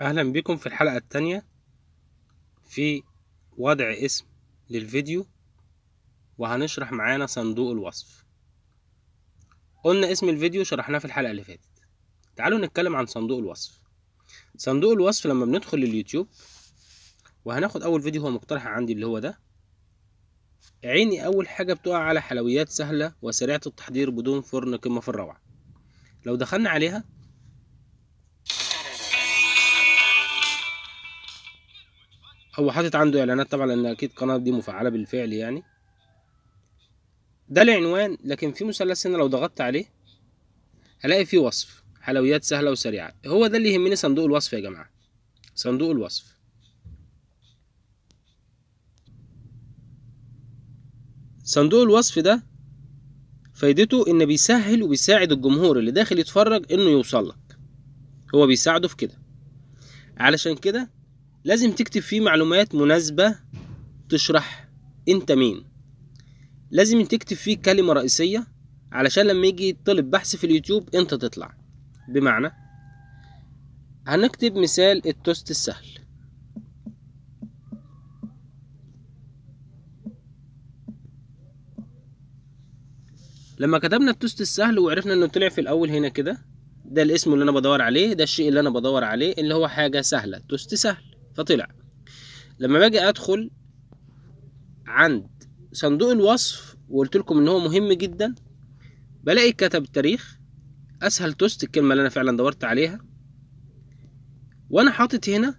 أهلا بكم في الحلقة التانية في وضع اسم للفيديو وهنشرح معانا صندوق الوصف قلنا اسم الفيديو شرحناه في الحلقة اللي فاتت تعالوا نتكلم عن صندوق الوصف صندوق الوصف لما بندخل لليوتيوب وهناخد أول فيديو هو مقترح عندي اللي هو ده عيني أول حاجة بتقع على حلويات سهلة وسريعة التحضير بدون فرن قمة في الروعة لو دخلنا عليها هو حاطط عنده اعلانات طبعا لان اكيد القناه دي مفعله بالفعل يعني ده العنوان لكن في مثلث هنا لو ضغطت عليه هلاقي فيه وصف حلويات سهله وسريعه هو ده اللي يهمني صندوق الوصف يا جماعه صندوق الوصف صندوق الوصف ده فايدته ان بيسهل وبيساعد الجمهور اللي داخل يتفرج انه يوصل لك هو بيساعده في كده علشان كده لازم تكتب فيه معلومات مناسبة تشرح انت مين لازم تكتب فيه كلمة رئيسية علشان لما يجي طلب بحث في اليوتيوب انت تطلع بمعنى هنكتب مثال التوست السهل لما كتبنا التوست السهل وعرفنا انه طلع في الاول هنا كده ده الاسم اللي انا بدور عليه ده الشيء اللي انا بدور عليه اللي هو حاجة سهلة توست سهل فطلع لما باجي ادخل عند صندوق الوصف وقلت لكم ان هو مهم جدا بلاقي كتب التاريخ اسهل توست الكلمه اللي انا فعلا دورت عليها وانا حاطط هنا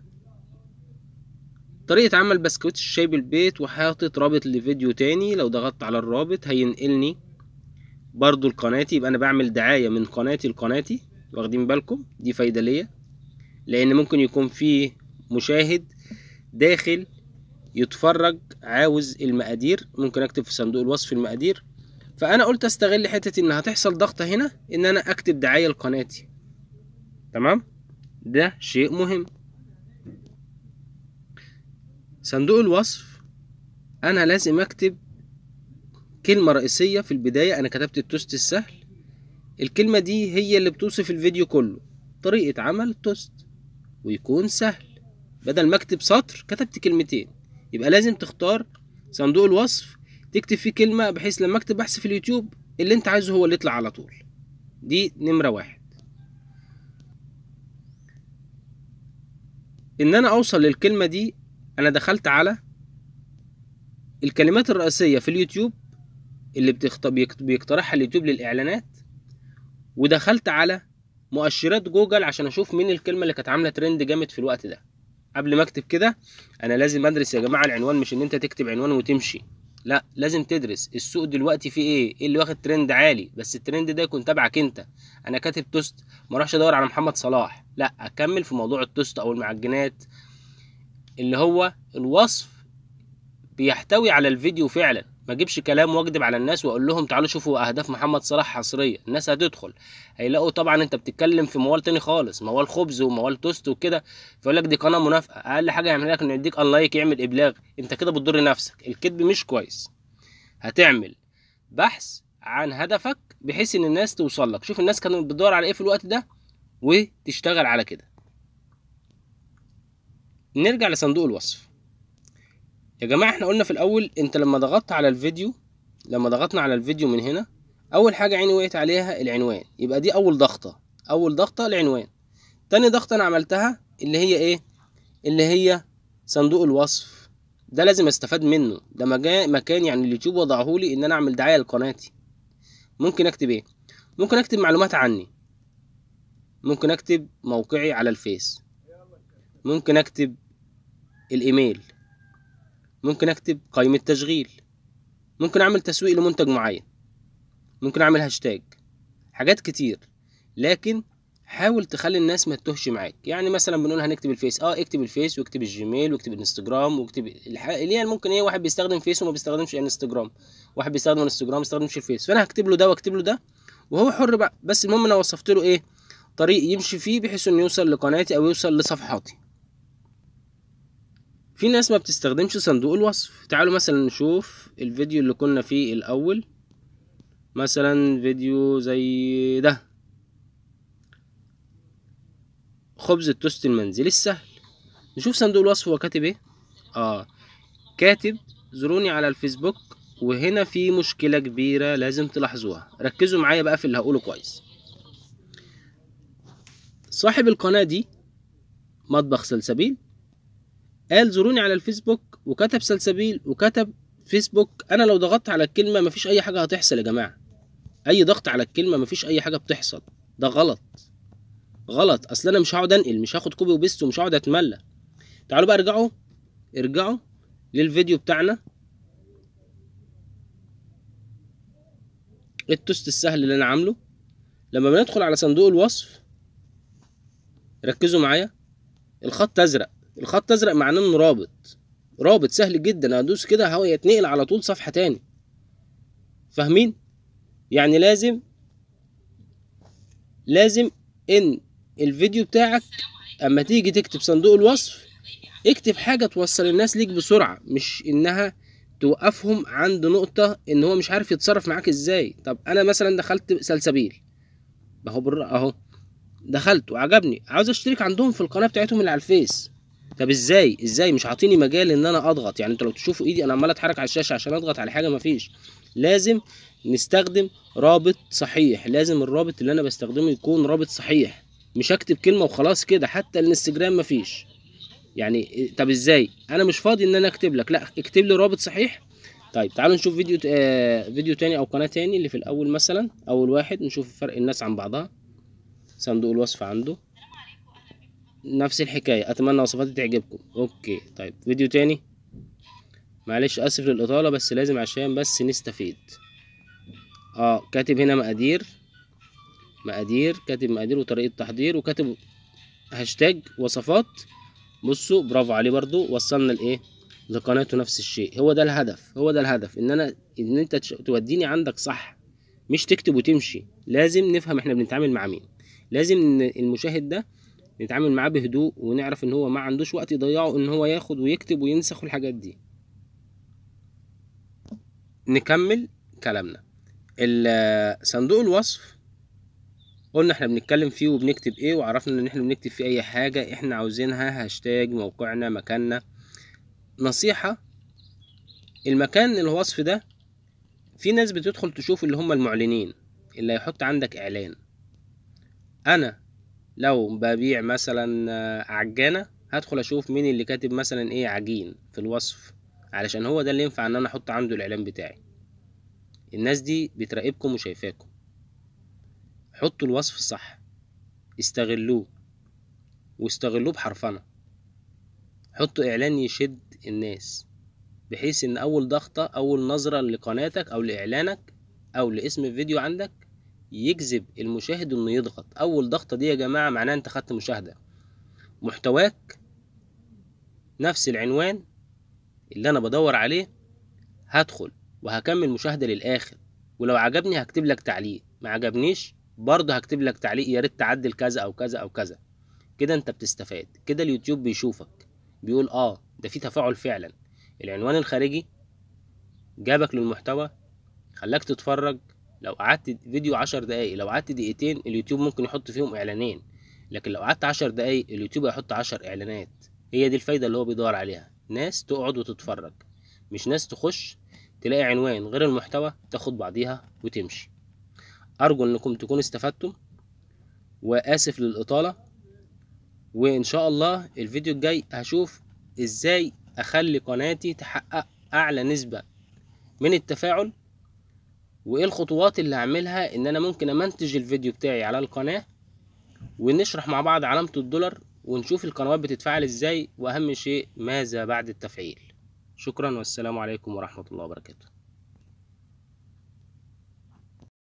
طريقة عمل بسكويت الشاي بالبيت وحاطط رابط لفيديو تاني لو ضغطت على الرابط هينقلني برضو لقناتي يبقى انا بعمل دعاية من قناتي لقناتي واخدين بالكم دي فايدة ليا لان ممكن يكون في مشاهد داخل يتفرج عاوز المقادير ممكن اكتب في صندوق الوصف المقادير فانا قلت استغل حته ان هتحصل ضغطه هنا ان انا اكتب دعايه لقناتي تمام ده شيء مهم صندوق الوصف انا لازم اكتب كلمه رئيسيه في البدايه انا كتبت التوست السهل الكلمه دي هي اللي بتوصف الفيديو كله طريقه عمل التوست ويكون سهل بدل ما اكتب سطر كتبت كلمتين يبقى لازم تختار صندوق الوصف تكتب فيه كلمة بحيث لما اكتب بحث في اليوتيوب اللي انت عايزه هو اللي يطلع على طول دي نمرة واحد ان انا اوصل للكلمة دي انا دخلت على الكلمات الرئيسية في اليوتيوب اللي بيقترحها اليوتيوب للإعلانات ودخلت على مؤشرات جوجل عشان أشوف مين الكلمة اللي كانت عاملة ترند جامد في الوقت ده قبل ما اكتب كده انا لازم ادرس يا جماعه العنوان مش ان انت تكتب عنوان وتمشي لا لازم تدرس السوق دلوقتي فيه ايه ايه اللي واخد ترند عالي بس الترند ده يكون تبعك انت انا كاتب توست ما اروحش ادور على محمد صلاح لا اكمل في موضوع التوست او المعجنات اللي هو الوصف بيحتوي على الفيديو فعلا ما اجيبش كلام واكدب على الناس واقول لهم تعالوا شوفوا اهداف محمد صلاح حصريه الناس هتدخل هيلاقوا طبعا انت بتتكلم في موال تاني خالص موال خبز وموال توست وكده فيقول لك دي قناه منافقه اقل حاجه يعمل لك انه يديك اللايك يعمل ابلاغ انت كده بتضر نفسك الكذب مش كويس هتعمل بحث عن هدفك بحيث ان الناس توصل لك شوف الناس كانت بتدور على ايه في الوقت ده وتشتغل على كده نرجع لصندوق الوصف يا جماعة احنا قلنا في الاول انت لما ضغطت على الفيديو لما ضغطنا على الفيديو من هنا اول حاجة عيني وقعت عليها العنوان يبقى دي اول ضغطة اول ضغطة العنوان تاني ضغطة انا عملتها اللي هي ايه اللي هي صندوق الوصف ده لازم استفاد منه ده مكان يعني اليوتيوب وضعه لي ان انا اعمل دعاية لقناتي ممكن اكتب ايه ممكن اكتب معلومات عني ممكن اكتب موقعي على الفيس ممكن اكتب الايميل ممكن اكتب قائمة تشغيل ممكن اعمل تسويق لمنتج معين ممكن اعمل هاشتاج حاجات كتير لكن حاول تخلي الناس ما تتوهش معاك يعني مثلا بنقول هنكتب الفيس اه اكتب الفيس واكتب الجيميل واكتب الانستجرام واكتب الح... اللي ممكن ايه واحد بيستخدم فيس وما بيستخدمش انستجرام واحد بيستخدم انستجرام ما بيستخدمش الفيس فانا هكتب له ده واكتب له ده وهو حر بقى بس المهم انا وصفت له ايه طريق يمشي فيه بحيث انه يوصل لقناتي او يوصل لصفحاتي في ناس ما بتستخدمش صندوق الوصف تعالوا مثلا نشوف الفيديو اللي كنا فيه الاول مثلا فيديو زي ده خبز التوست المنزلي السهل نشوف صندوق الوصف هو كاتب ايه اه كاتب زوروني على الفيسبوك وهنا في مشكلة كبيرة لازم تلاحظوها ركزوا معايا بقى في اللي هقوله كويس صاحب القناة دي مطبخ سلسبيل قال زوروني على الفيسبوك وكتب سلسبيل وكتب فيسبوك انا لو ضغطت على الكلمه مفيش اي حاجه هتحصل يا جماعه اي ضغط على الكلمه مفيش اي حاجه بتحصل ده غلط غلط اصل انا مش هقعد انقل مش هاخد كوبي وبيست ومش هقعد اتملى تعالوا بقى ارجعوا ارجعوا للفيديو بتاعنا التوست السهل اللي انا عامله لما بندخل على صندوق الوصف ركزوا معايا الخط ازرق الخط الازرق معناه انه رابط رابط سهل جدا ادوس كده هو يتنقل على طول صفحه تاني فاهمين يعني لازم لازم ان الفيديو بتاعك اما تيجي تكتب صندوق الوصف اكتب حاجه توصل الناس ليك بسرعه مش انها توقفهم عند نقطه ان هو مش عارف يتصرف معاك ازاي طب انا مثلا دخلت سلسبيل اهو بر... اهو دخلت وعجبني عاوز اشترك عندهم في القناه بتاعتهم اللي على الفيس طب ازاي ازاي مش عاطيني مجال ان انا اضغط يعني انتوا لو تشوفوا ايدي انا عمال اتحرك على الشاشه عشان اضغط على حاجه مفيش لازم نستخدم رابط صحيح لازم الرابط اللي انا بستخدمه يكون رابط صحيح مش اكتب كلمه وخلاص كده حتى الانستجرام مفيش يعني طب ازاي انا مش فاضي ان انا اكتب لك لا اكتب لي رابط صحيح طيب تعالوا نشوف فيديو آه فيديو تاني او قناه تاني اللي في الاول مثلا اول واحد نشوف فرق الناس عن بعضها صندوق الوصف عنده نفس الحكاية اتمنى وصفاتي تعجبكم اوكي طيب فيديو تاني معلش اسف للاطالة بس لازم عشان بس نستفيد اه كاتب هنا مقادير مقادير كاتب مقادير وطريقة تحضير وكاتب هاشتاج وصفات بصوا برافو عليه برضو وصلنا لايه لقناته نفس الشيء هو ده الهدف هو ده الهدف ان انا ان انت توديني عندك صح مش تكتب وتمشي لازم نفهم احنا بنتعامل مع مين لازم المشاهد ده نتعامل معاه بهدوء ونعرف ان هو ما عندوش وقت يضيعه ان هو ياخد ويكتب وينسخ الحاجات دي نكمل كلامنا صندوق الوصف قلنا احنا بنتكلم فيه وبنكتب ايه وعرفنا ان احنا بنكتب فيه اي حاجة احنا عاوزينها هاشتاج موقعنا مكاننا نصيحة المكان الوصف ده في ناس بتدخل تشوف اللي هم المعلنين اللي هيحط عندك اعلان انا لو ببيع مثلا آه، عجانة هدخل اشوف مين اللي كاتب مثلا ايه عجين في الوصف علشان هو ده اللي ينفع ان انا احط عنده الاعلان بتاعي الناس دي بتراقبكم وشايفاكم حطوا الوصف صح استغلوه واستغلوه بحرفنة حطوا اعلان يشد الناس بحيث ان اول ضغطة اول نظرة لقناتك او لاعلانك او لاسم الفيديو عندك يجذب المشاهد انه يضغط اول ضغطه دي يا جماعه معناها انت خدت مشاهده محتواك نفس العنوان اللي انا بدور عليه هدخل وهكمل مشاهده للاخر ولو عجبني هكتب لك تعليق ما عجبنيش برضه هكتب لك تعليق يا ريت تعدل كذا او كذا او كذا كده انت بتستفاد كده اليوتيوب بيشوفك بيقول اه ده في تفاعل فعلا العنوان الخارجي جابك للمحتوى خلاك تتفرج لو قعدت فيديو عشر دقايق لو قعدت دقيقتين اليوتيوب ممكن يحط فيهم اعلانين لكن لو قعدت عشر دقايق اليوتيوب هيحط عشر اعلانات هي دي الفايدة اللي هو بيدور عليها ناس تقعد وتتفرج مش ناس تخش تلاقي عنوان غير المحتوى تاخد بعضيها وتمشي أرجو أنكم تكونوا استفدتم وآسف للإطالة وإن شاء الله الفيديو الجاي هشوف إزاي أخلي قناتي تحقق أعلى نسبة من التفاعل وايه الخطوات اللي هعملها ان انا ممكن امنتج الفيديو بتاعي على القناة ونشرح مع بعض علامة الدولار ونشوف القنوات بتتفعل ازاي واهم شيء ماذا بعد التفعيل شكرا والسلام عليكم ورحمة الله وبركاته